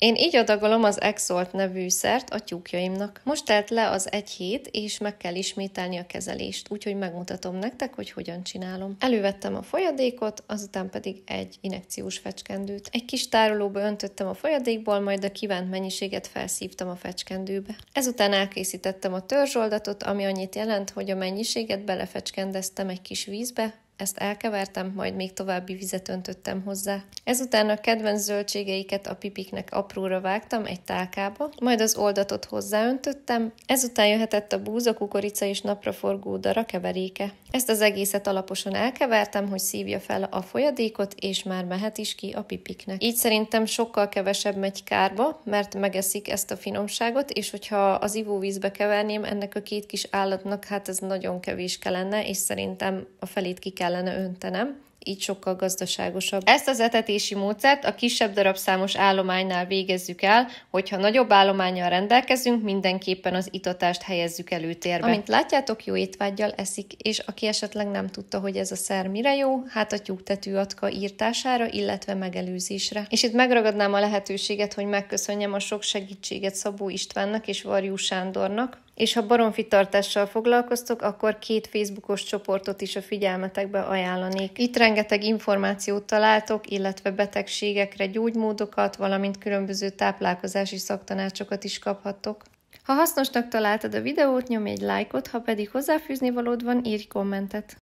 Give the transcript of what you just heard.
Én így adagolom az Exolt nevű szert a tyúkjaimnak. Most telt le az egy hét, és meg kell ismételni a kezelést, úgyhogy megmutatom nektek, hogy hogyan csinálom. Elővettem a folyadékot, azután pedig egy inekciós fecskendőt. Egy kis tárolóba öntöttem a folyadékból, majd a kívánt mennyiséget felszívtam a fecskendőbe. Ezután elkészítettem a törzsoldatot, ami annyit jelent, hogy a mennyiséget belefecskendeztem egy kis vízbe, ezt elkevertem, majd még további vizet öntöttem hozzá. Ezután a kedvenc zöldségeiket a pipiknek apróra vágtam egy tálkába, majd az oldatot hozzáöntöttem, ezután jöhetett a búza, kukorica és napraforgó dara keveréke. Ezt az egészet alaposan elkevertem, hogy szívja fel a folyadékot, és már mehet is ki a pipiknek. Így szerintem sokkal kevesebb megy kárba, mert megeszik ezt a finomságot, és hogyha az ivóvízbe keverném, ennek a két kis állatnak hát ez nagyon kevés kellene, és szerintem a felét ki kell kellene öntenem, így sokkal gazdaságosabb. Ezt az etetési módszert a kisebb darabszámos állománynál végezzük el, hogyha nagyobb állományjal rendelkezünk, mindenképpen az itatást helyezzük előtérbe. Amint látjátok, jó étvágyjal eszik, és aki esetleg nem tudta, hogy ez a szer mire jó, hát a tyúktetű atka írtására, illetve megelőzésre. És itt megragadnám a lehetőséget, hogy megköszönjem a sok segítséget Szabó Istvánnak és Varjú Sándornak, és ha baromfi tartással foglalkoztok, akkor két Facebookos csoportot is a figyelmetekbe ajánlanék. Itt rengeteg információt találtok, illetve betegségekre gyógymódokat, valamint különböző táplálkozási szaktanácsokat is kaphattok. Ha hasznosnak találtad a videót, nyomj egy lájkot, ha pedig hozzáfűzni valód van, írj kommentet.